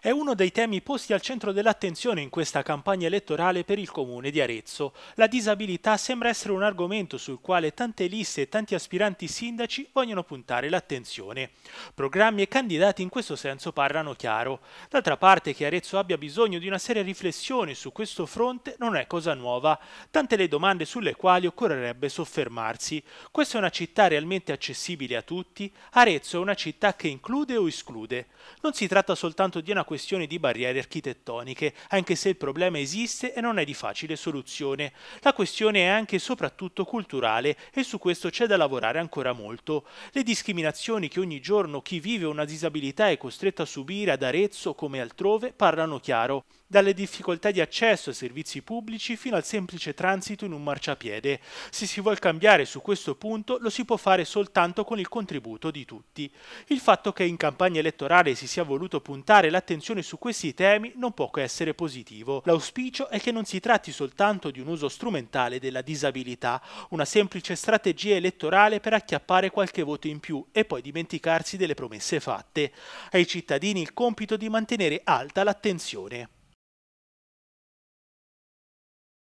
è uno dei temi posti al centro dell'attenzione in questa campagna elettorale per il comune di Arezzo. La disabilità sembra essere un argomento sul quale tante liste e tanti aspiranti sindaci vogliono puntare l'attenzione. Programmi e candidati in questo senso parlano chiaro. D'altra parte che Arezzo abbia bisogno di una seria riflessione su questo fronte non è cosa nuova, tante le domande sulle quali occorrerebbe soffermarsi. Questa è una città realmente accessibile a tutti, Arezzo è una città che include o esclude. Non si tratta soltanto di una questione di barriere architettoniche, anche se il problema esiste e non è di facile soluzione. La questione è anche e soprattutto culturale e su questo c'è da lavorare ancora molto. Le discriminazioni che ogni giorno chi vive una disabilità è costretto a subire ad Arezzo come altrove parlano chiaro dalle difficoltà di accesso a servizi pubblici fino al semplice transito in un marciapiede. Se si vuole cambiare su questo punto lo si può fare soltanto con il contributo di tutti. Il fatto che in campagna elettorale si sia voluto puntare l'attenzione attenzione su questi temi non può che essere positivo. L'auspicio è che non si tratti soltanto di un uso strumentale della disabilità, una semplice strategia elettorale per acchiappare qualche voto in più e poi dimenticarsi delle promesse fatte. Ai cittadini il compito di mantenere alta l'attenzione.